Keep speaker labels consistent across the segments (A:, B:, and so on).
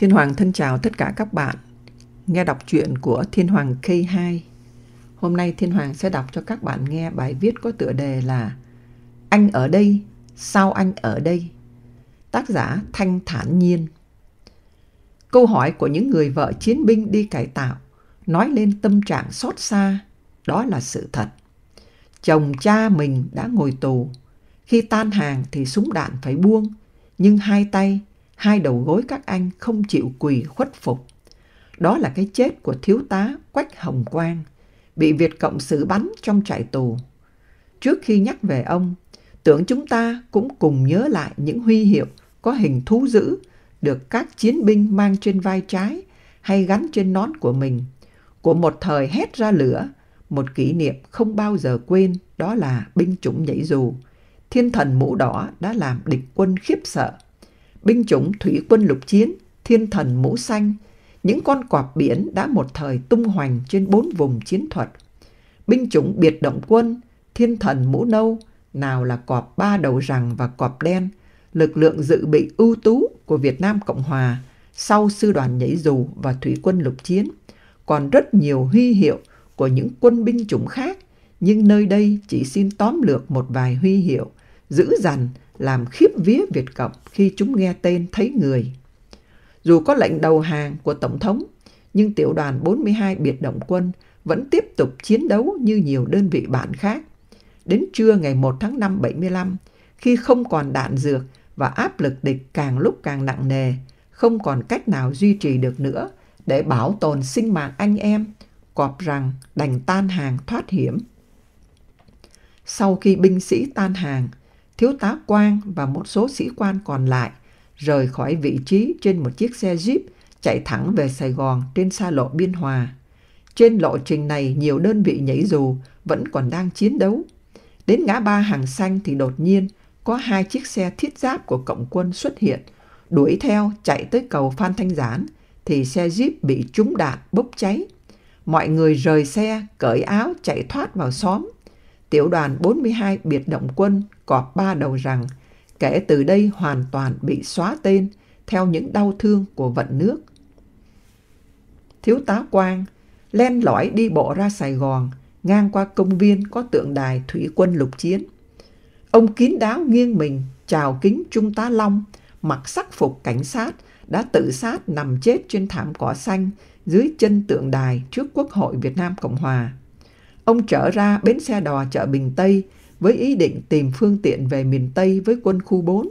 A: Thiên Hoàng thân chào tất cả các bạn. Nghe đọc truyện của Thiên Hoàng K2. Hôm nay Thiên Hoàng sẽ đọc cho các bạn nghe bài viết có tựa đề là Anh ở đây, sao anh ở đây? Tác giả Thanh Thản Nhiên. Câu hỏi của những người vợ chiến binh đi cải tạo nói lên tâm trạng xót xa, đó là sự thật. Chồng cha mình đã ngồi tù, khi tan hàng thì súng đạn phải buông, nhưng hai tay hai đầu gối các anh không chịu quỳ khuất phục. Đó là cái chết của thiếu tá Quách Hồng Quang, bị Việt Cộng xử bắn trong trại tù. Trước khi nhắc về ông, tưởng chúng ta cũng cùng nhớ lại những huy hiệu có hình thú dữ được các chiến binh mang trên vai trái hay gắn trên nón của mình. Của một thời hét ra lửa, một kỷ niệm không bao giờ quên đó là binh chủng nhảy dù. Thiên thần mũ đỏ đã làm địch quân khiếp sợ binh chủng thủy quân lục chiến, thiên thần mũ xanh, những con quạp biển đã một thời tung hoành trên bốn vùng chiến thuật. Binh chủng biệt động quân, thiên thần mũ nâu, nào là cọp ba đầu rằng và cọp đen, lực lượng dự bị ưu tú của Việt Nam Cộng Hòa sau sư đoàn nhảy dù và thủy quân lục chiến, còn rất nhiều huy hiệu của những quân binh chủng khác, nhưng nơi đây chỉ xin tóm lược một vài huy hiệu, giữ dằn làm khiếp vía Việt Cộng khi chúng nghe tên thấy người. Dù có lệnh đầu hàng của Tổng thống, nhưng tiểu đoàn 42 biệt động quân vẫn tiếp tục chiến đấu như nhiều đơn vị bạn khác. Đến trưa ngày 1 tháng 5 75, khi không còn đạn dược và áp lực địch càng lúc càng nặng nề, không còn cách nào duy trì được nữa để bảo tồn sinh mạng anh em, cọp rằng đành tan hàng thoát hiểm. Sau khi binh sĩ tan hàng, thiếu tá Quang và một số sĩ quan còn lại rời khỏi vị trí trên một chiếc xe Jeep chạy thẳng về Sài Gòn trên xa lộ Biên Hòa. Trên lộ trình này, nhiều đơn vị nhảy dù vẫn còn đang chiến đấu. Đến ngã ba hàng xanh thì đột nhiên có hai chiếc xe thiết giáp của cộng quân xuất hiện, đuổi theo chạy tới cầu Phan Thanh Giản thì xe Jeep bị trúng đạn bốc cháy. Mọi người rời xe, cởi áo chạy thoát vào xóm tiểu đoàn 42 biệt động quân cọp ba đầu rằng kể từ đây hoàn toàn bị xóa tên theo những đau thương của vận nước. Thiếu tá Quang len lỏi đi bộ ra Sài Gòn, ngang qua công viên có tượng đài thủy quân lục chiến. Ông kín đáo nghiêng mình chào kính Trung tá Long, mặc sắc phục cảnh sát, đã tự sát nằm chết trên thảm cỏ xanh dưới chân tượng đài trước Quốc hội Việt Nam Cộng Hòa. Ông trở ra bến xe đò chợ Bình Tây với ý định tìm phương tiện về miền Tây với quân khu 4,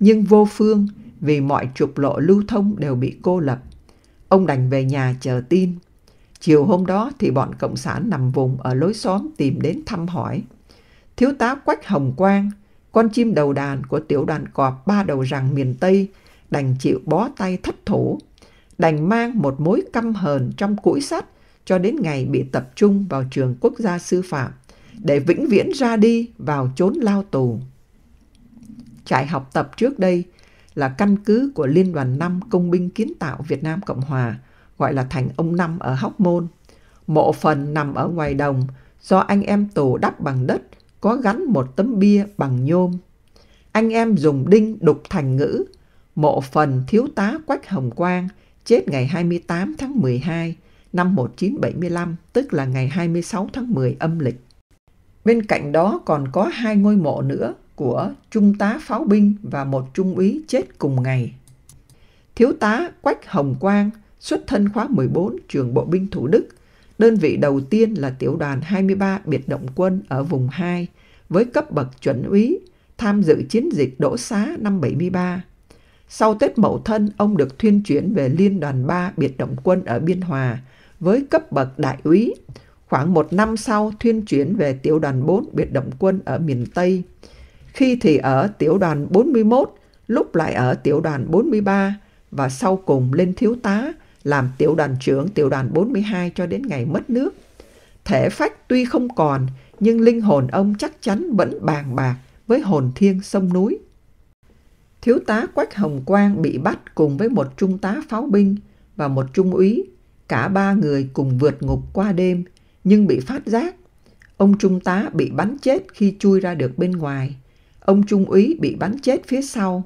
A: nhưng vô phương vì mọi trục lộ lưu thông đều bị cô lập. Ông đành về nhà chờ tin. Chiều hôm đó thì bọn Cộng sản nằm vùng ở lối xóm tìm đến thăm hỏi. Thiếu tá Quách Hồng Quang, con chim đầu đàn của tiểu đoàn cọp ba đầu rằng miền Tây, đành chịu bó tay thất thủ, đành mang một mối căm hờn trong củi sắt cho đến ngày bị tập trung vào trường quốc gia sư phạm để vĩnh viễn ra đi vào chốn lao tù. Trại học tập trước đây là căn cứ của Liên đoàn 5 Công binh Kiến tạo Việt Nam Cộng Hòa, gọi là thành ông Năm ở Hóc Môn. Mộ phần nằm ở ngoài đồng do anh em tù đắp bằng đất có gắn một tấm bia bằng nhôm. Anh em dùng đinh đục thành ngữ, mộ phần thiếu tá Quách Hồng Quang chết ngày 28 tháng 12 năm 1975, tức là ngày 26 tháng 10 âm lịch. Bên cạnh đó còn có hai ngôi mộ nữa của trung tá pháo binh và một trung úy chết cùng ngày. Thiếu tá Quách Hồng Quang, xuất thân khóa 14 trường Bộ binh Thủ Đức, đơn vị đầu tiên là tiểu đoàn 23 biệt động quân ở vùng 2 với cấp bậc chuẩn úy, tham dự chiến dịch Đỗ Xá năm 73. Sau Tết Mậu Thân, ông được thuyên chuyển về Liên đoàn 3 biệt động quân ở Biên Hòa, với cấp bậc đại úy. Khoảng một năm sau, thuyên chuyển về tiểu đoàn 4 biệt động quân ở miền Tây. Khi thì ở tiểu đoàn 41, lúc lại ở tiểu đoàn 43 và sau cùng lên thiếu tá, làm tiểu đoàn trưởng tiểu đoàn 42 cho đến ngày mất nước. Thể phách tuy không còn, nhưng linh hồn ông chắc chắn vẫn bàn bạc với hồn thiêng sông núi. Thiếu tá Quách Hồng Quang bị bắt cùng với một trung tá pháo binh và một trung úy Cả ba người cùng vượt ngục qua đêm, nhưng bị phát giác. Ông Trung tá bị bắn chết khi chui ra được bên ngoài. Ông Trung úy bị bắn chết phía sau.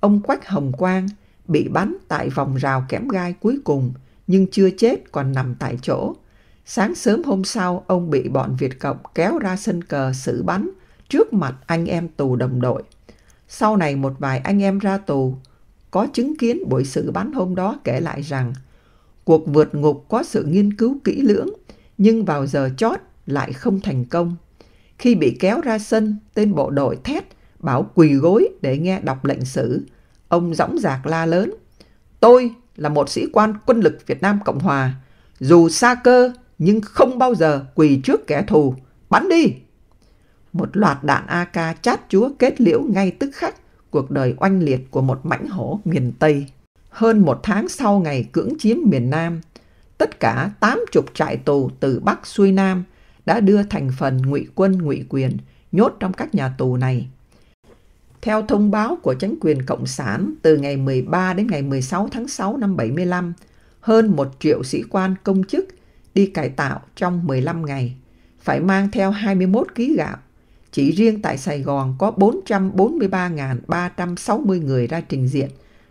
A: Ông Quách Hồng Quang bị bắn tại vòng rào kẽm gai cuối cùng, nhưng chưa chết còn nằm tại chỗ. Sáng sớm hôm sau, ông bị bọn Việt Cộng kéo ra sân cờ xử bắn trước mặt anh em tù đồng đội. Sau này một vài anh em ra tù, có chứng kiến buổi xử bắn hôm đó kể lại rằng Cuộc vượt ngục có sự nghiên cứu kỹ lưỡng, nhưng vào giờ chót lại không thành công. Khi bị kéo ra sân, tên bộ đội thét, bảo quỳ gối để nghe đọc lệnh sử. Ông dõng dạc la lớn. Tôi là một sĩ quan quân lực Việt Nam Cộng Hòa. Dù xa cơ, nhưng không bao giờ quỳ trước kẻ thù. Bắn đi! Một loạt đạn AK chát chúa kết liễu ngay tức khắc cuộc đời oanh liệt của một mãnh hổ miền Tây. Hơn một tháng sau ngày cưỡng chiếm miền Nam, tất cả 80 trại tù từ Bắc xuôi Nam đã đưa thành phần ngụy quân ngụy quyền nhốt trong các nhà tù này. Theo thông báo của chính quyền Cộng sản từ ngày 13 đến ngày 16 tháng 6 năm 75, hơn một triệu sĩ quan công chức đi cải tạo trong 15 ngày, phải mang theo 21 kg gạo. Chỉ riêng tại Sài Gòn có 443.360 người ra trình diện –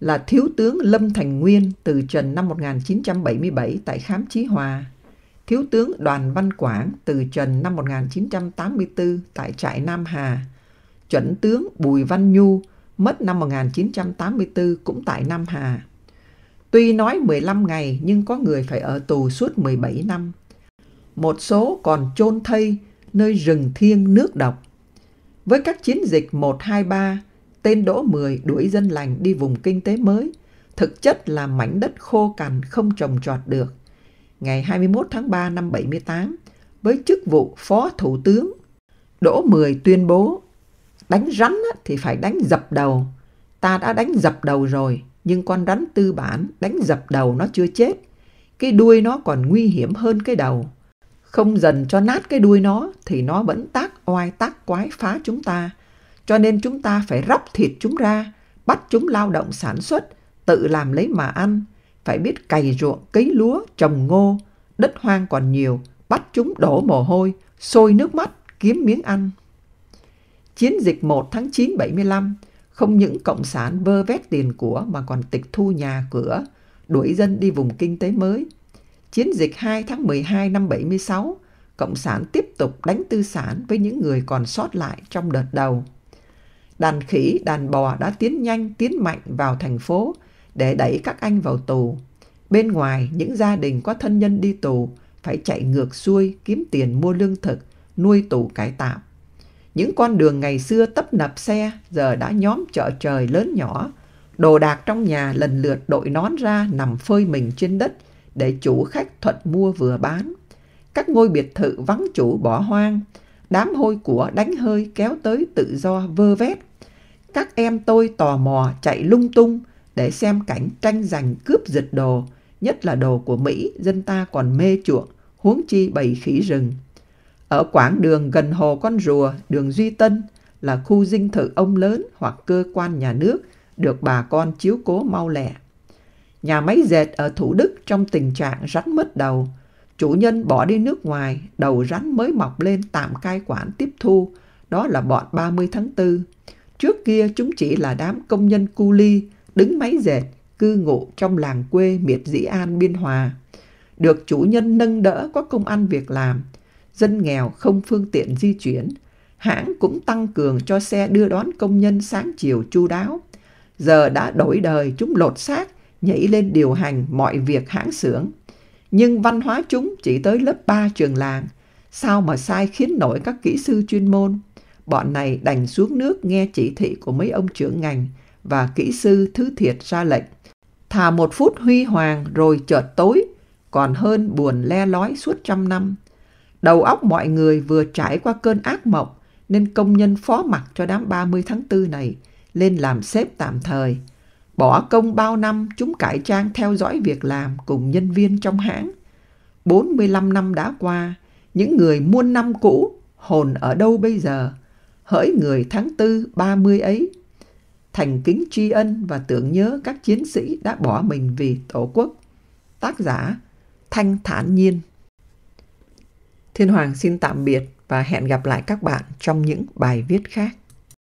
A: là Thiếu tướng Lâm Thành Nguyên từ trần năm 1977 tại Khám Chí Hòa, Thiếu tướng Đoàn Văn Quảng từ trần năm 1984 tại Trại Nam Hà, Chuẩn tướng Bùi Văn Nhu mất năm 1984 cũng tại Nam Hà. Tuy nói 15 ngày nhưng có người phải ở tù suốt 17 năm. Một số còn chôn thây nơi rừng thiêng nước độc. Với các chiến dịch 123, tên Đỗ Mười đuổi dân lành đi vùng kinh tế mới, thực chất là mảnh đất khô cằn không trồng trọt được. Ngày 21 tháng 3 năm 78, với chức vụ Phó Thủ tướng, Đỗ Mười tuyên bố, đánh rắn thì phải đánh dập đầu. Ta đã đánh dập đầu rồi, nhưng con rắn tư bản đánh dập đầu nó chưa chết. Cái đuôi nó còn nguy hiểm hơn cái đầu. Không dần cho nát cái đuôi nó thì nó vẫn tác oai tác quái phá chúng ta cho nên chúng ta phải róc thịt chúng ra, bắt chúng lao động sản xuất, tự làm lấy mà ăn, phải biết cày ruộng, cấy lúa, trồng ngô, đất hoang còn nhiều, bắt chúng đổ mồ hôi, sôi nước mắt, kiếm miếng ăn. Chiến dịch 1 tháng 9 75, không những Cộng sản vơ vét tiền của mà còn tịch thu nhà cửa, đuổi dân đi vùng kinh tế mới. Chiến dịch 2 tháng 12 năm 76, Cộng sản tiếp tục đánh tư sản với những người còn sót lại trong đợt đầu. Đàn khỉ, đàn bò đã tiến nhanh, tiến mạnh vào thành phố để đẩy các anh vào tù. Bên ngoài, những gia đình có thân nhân đi tù phải chạy ngược xuôi kiếm tiền mua lương thực, nuôi tù cải tạo. Những con đường ngày xưa tấp nập xe giờ đã nhóm chợ trời lớn nhỏ. Đồ đạc trong nhà lần lượt đội nón ra nằm phơi mình trên đất để chủ khách thuận mua vừa bán. Các ngôi biệt thự vắng chủ bỏ hoang, Đám hôi của đánh hơi kéo tới tự do vơ vét. Các em tôi tò mò chạy lung tung để xem cảnh tranh giành cướp giật đồ, nhất là đồ của Mỹ dân ta còn mê chuộng, huống chi bầy khỉ rừng. Ở quãng đường gần hồ Con Rùa, đường Duy Tân là khu dinh thự ông lớn hoặc cơ quan nhà nước được bà con chiếu cố mau lẹ. Nhà máy dệt ở Thủ Đức trong tình trạng rắn mất đầu, Chủ nhân bỏ đi nước ngoài, đầu rắn mới mọc lên tạm cai quản tiếp thu, đó là bọn 30 tháng 4. Trước kia chúng chỉ là đám công nhân cu ly, đứng máy dệt, cư ngụ trong làng quê miệt dĩ an biên hòa. Được chủ nhân nâng đỡ có công ăn việc làm, dân nghèo không phương tiện di chuyển. Hãng cũng tăng cường cho xe đưa đón công nhân sáng chiều chu đáo. Giờ đã đổi đời chúng lột xác, nhảy lên điều hành mọi việc hãng xưởng nhưng văn hóa chúng chỉ tới lớp 3 trường làng. Sao mà sai khiến nổi các kỹ sư chuyên môn? Bọn này đành xuống nước nghe chỉ thị của mấy ông trưởng ngành và kỹ sư thứ thiệt ra lệnh. Thà một phút huy hoàng rồi chợt tối, còn hơn buồn le lói suốt trăm năm. Đầu óc mọi người vừa trải qua cơn ác mộng, nên công nhân phó mặt cho đám 30 tháng 4 này lên làm xếp tạm thời – Bỏ công bao năm chúng cải trang theo dõi việc làm cùng nhân viên trong hãng. 45 năm đã qua, những người muôn năm cũ, hồn ở đâu bây giờ? Hỡi người tháng tư ba mươi ấy. Thành kính tri ân và tưởng nhớ các chiến sĩ đã bỏ mình vì Tổ quốc. Tác giả Thanh Thản Nhiên Thiên Hoàng xin tạm biệt và hẹn gặp lại các bạn trong những bài viết khác.